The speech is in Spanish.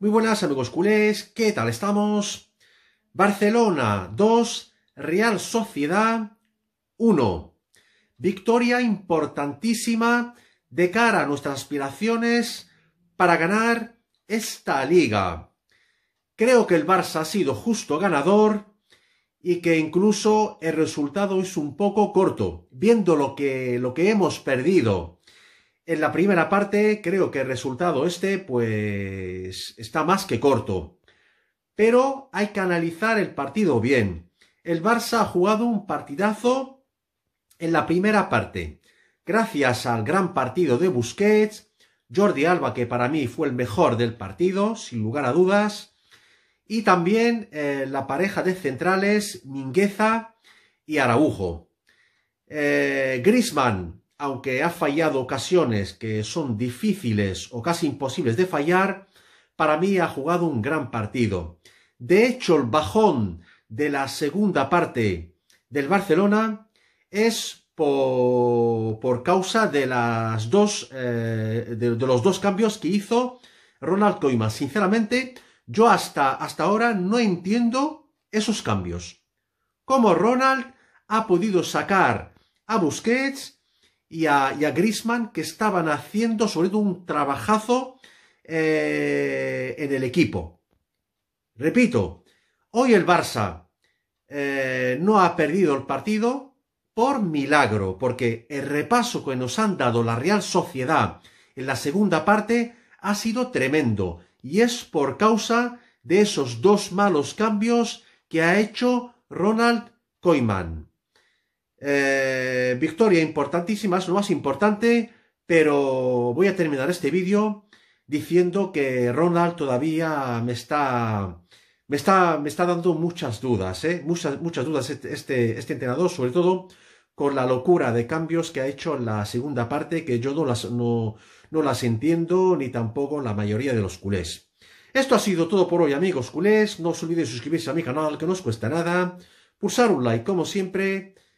Muy buenas amigos culés, ¿qué tal estamos? Barcelona 2, Real Sociedad 1. Victoria importantísima de cara a nuestras aspiraciones para ganar esta liga. Creo que el Barça ha sido justo ganador y que incluso el resultado es un poco corto, viendo lo que, lo que hemos perdido. En la primera parte creo que el resultado este pues está más que corto. Pero hay que analizar el partido bien. El Barça ha jugado un partidazo en la primera parte. Gracias al gran partido de Busquets, Jordi Alba que para mí fue el mejor del partido, sin lugar a dudas, y también eh, la pareja de centrales Mingueza y Araujo. Grisman eh, Griezmann aunque ha fallado ocasiones que son difíciles o casi imposibles de fallar, para mí ha jugado un gran partido. De hecho, el bajón de la segunda parte del Barcelona es por, causa de, las dos, eh, de, los dos cambios que hizo Ronald Koeman. Sinceramente, yo hasta, hasta ahora no entiendo esos cambios. Cómo Ronald ha podido sacar a Busquets y a, Grisman que estaban haciendo sobre todo un trabajazo eh, en el equipo. Repito, hoy el Barça eh, no ha perdido el partido por milagro, porque el repaso que nos han dado la Real Sociedad en la segunda parte ha sido tremendo y es por causa de esos dos malos cambios que ha hecho Ronald Koeman. Eh, victoria importantísima, es lo más importante, pero voy a terminar este vídeo diciendo que Ronald todavía me está, me está, me está dando muchas dudas, ¿eh? muchas, muchas dudas este, este, este entrenador, sobre todo con la locura de cambios que ha hecho en la segunda parte, que yo no las, no, no las entiendo, ni tampoco la mayoría de los culés. Esto ha sido todo por hoy, amigos culés. No os olvidéis suscribirse a mi canal, que no os cuesta nada. Pulsar un like, como siempre